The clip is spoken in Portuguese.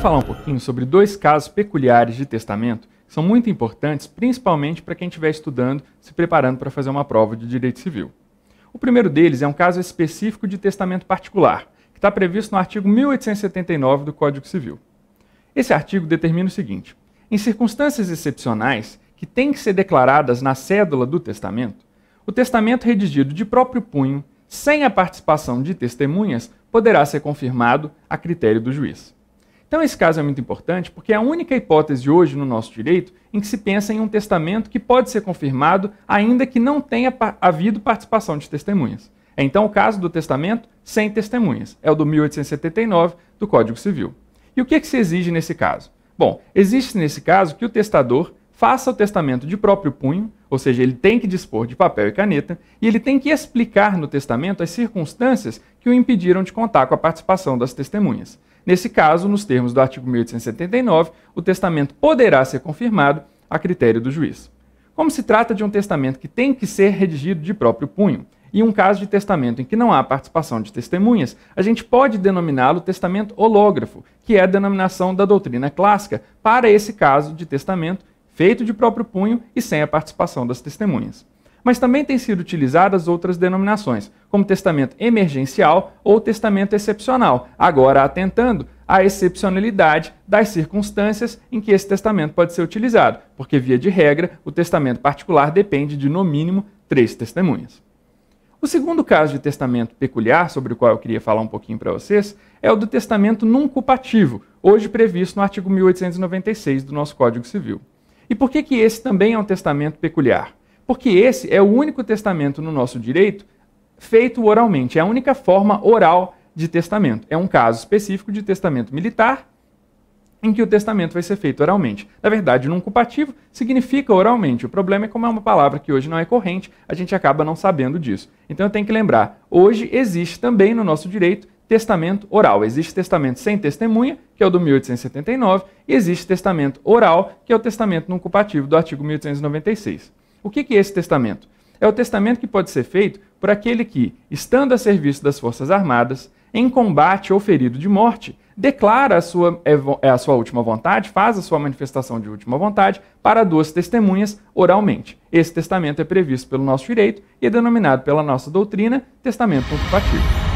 falar um pouquinho sobre dois casos peculiares de testamento que são muito importantes, principalmente para quem estiver estudando, se preparando para fazer uma prova de direito civil. O primeiro deles é um caso específico de testamento particular, que está previsto no artigo 1879 do Código Civil. Esse artigo determina o seguinte: em circunstâncias excepcionais, que têm que ser declaradas na cédula do testamento, o testamento redigido de próprio punho, sem a participação de testemunhas, poderá ser confirmado a critério do juiz. Então, esse caso é muito importante porque é a única hipótese hoje no nosso direito em que se pensa em um testamento que pode ser confirmado, ainda que não tenha havido participação de testemunhas. É então o caso do testamento sem testemunhas. É o do 1879 do Código Civil. E o que, é que se exige nesse caso? Bom, existe nesse caso que o testador faça o testamento de próprio punho, ou seja, ele tem que dispor de papel e caneta, e ele tem que explicar no testamento as circunstâncias que o impediram de contar com a participação das testemunhas. Nesse caso, nos termos do artigo 1879, o testamento poderá ser confirmado a critério do juiz. Como se trata de um testamento que tem que ser redigido de próprio punho, e um caso de testamento em que não há participação de testemunhas, a gente pode denominá-lo testamento hológrafo, que é a denominação da doutrina clássica para esse caso de testamento feito de próprio punho e sem a participação das testemunhas. Mas também têm sido utilizadas outras denominações, como testamento emergencial ou testamento excepcional, agora atentando à excepcionalidade das circunstâncias em que esse testamento pode ser utilizado, porque, via de regra, o testamento particular depende de, no mínimo, três testemunhas. O segundo caso de testamento peculiar, sobre o qual eu queria falar um pouquinho para vocês, é o do testamento nunculpativo, hoje previsto no artigo 1896 do nosso Código Civil. E por que, que esse também é um testamento peculiar? Porque esse é o único testamento no nosso direito feito oralmente, é a única forma oral de testamento. É um caso específico de testamento militar em que o testamento vai ser feito oralmente. Na verdade, num culpativo, significa oralmente. O problema é como é uma palavra que hoje não é corrente, a gente acaba não sabendo disso. Então eu tenho que lembrar, hoje existe também no nosso direito testamento oral. Existe testamento sem testemunha, que é o do 1879, e existe testamento oral, que é o testamento num culpativo do artigo 1896. O que é esse testamento? É o testamento que pode ser feito por aquele que, estando a serviço das Forças Armadas, em combate ou ferido de morte, declara a sua, é, é, a sua última vontade, faz a sua manifestação de última vontade para duas testemunhas oralmente. Esse testamento é previsto pelo nosso direito e é denominado pela nossa doutrina testamento conculpativo.